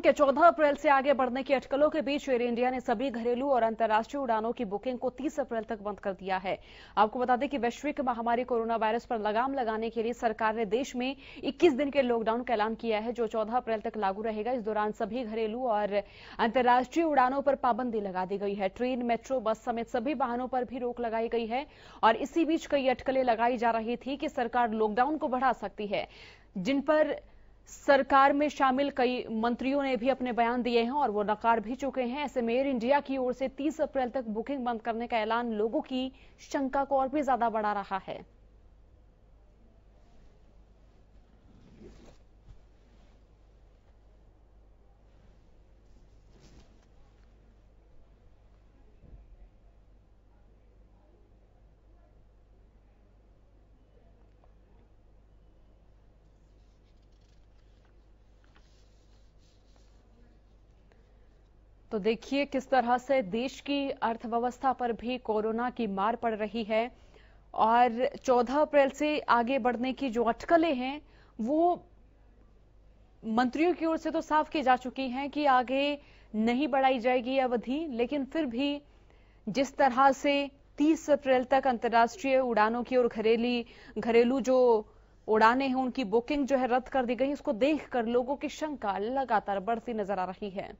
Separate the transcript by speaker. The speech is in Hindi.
Speaker 1: जून के 14 अप्रैल से आगे बढ़ने की अटकलों के बीच एयर इंडिया ने सभी घरेलू और अंतर्राष्ट्रीय उड़ानों की बुकिंग को 30 अप्रैल तक बंद कर दिया है आपको बता दें कि वैश्विक महामारी कोरोना वायरस पर लगाम लगाने के लिए सरकार ने देश में 21 दिन के लॉकडाउन का ऐलान किया है जो 14 अप्रैल तक लागू रहेगा इस दौरान सभी घरेलू और अंतर्राष्ट्रीय उड़ानों पर पाबंदी लगा दी गई है ट्रेन मेट्रो बस समेत सभी वाहनों पर भी रोक लगाई गई है और इसी बीच कई अटकलें लगाई जा रही थी कि सरकार लॉकडाउन को बढ़ा सकती है जिन पर सरकार में शामिल कई मंत्रियों ने भी अपने बयान दिए हैं और वो नकार भी चुके हैं ऐसे में एयर इंडिया की ओर से 30 अप्रैल तक बुकिंग बंद करने का ऐलान लोगों की शंका को और भी ज्यादा बढ़ा रहा है तो देखिए किस तरह से देश की अर्थव्यवस्था पर भी कोरोना की मार पड़ रही है और 14 अप्रैल से आगे बढ़ने की जो अटकलें हैं वो मंत्रियों की ओर से तो साफ की जा चुकी हैं कि आगे नहीं बढ़ाई जाएगी अवधि लेकिन फिर भी जिस तरह से 30 अप्रैल तक अंतर्राष्ट्रीय उड़ानों की और घरेली घरेलू जो उड़ाने हैं उनकी बुकिंग जो है रद्द कर दी गई उसको देखकर लोगों की शंका लगातार बढ़ती नजर आ रही है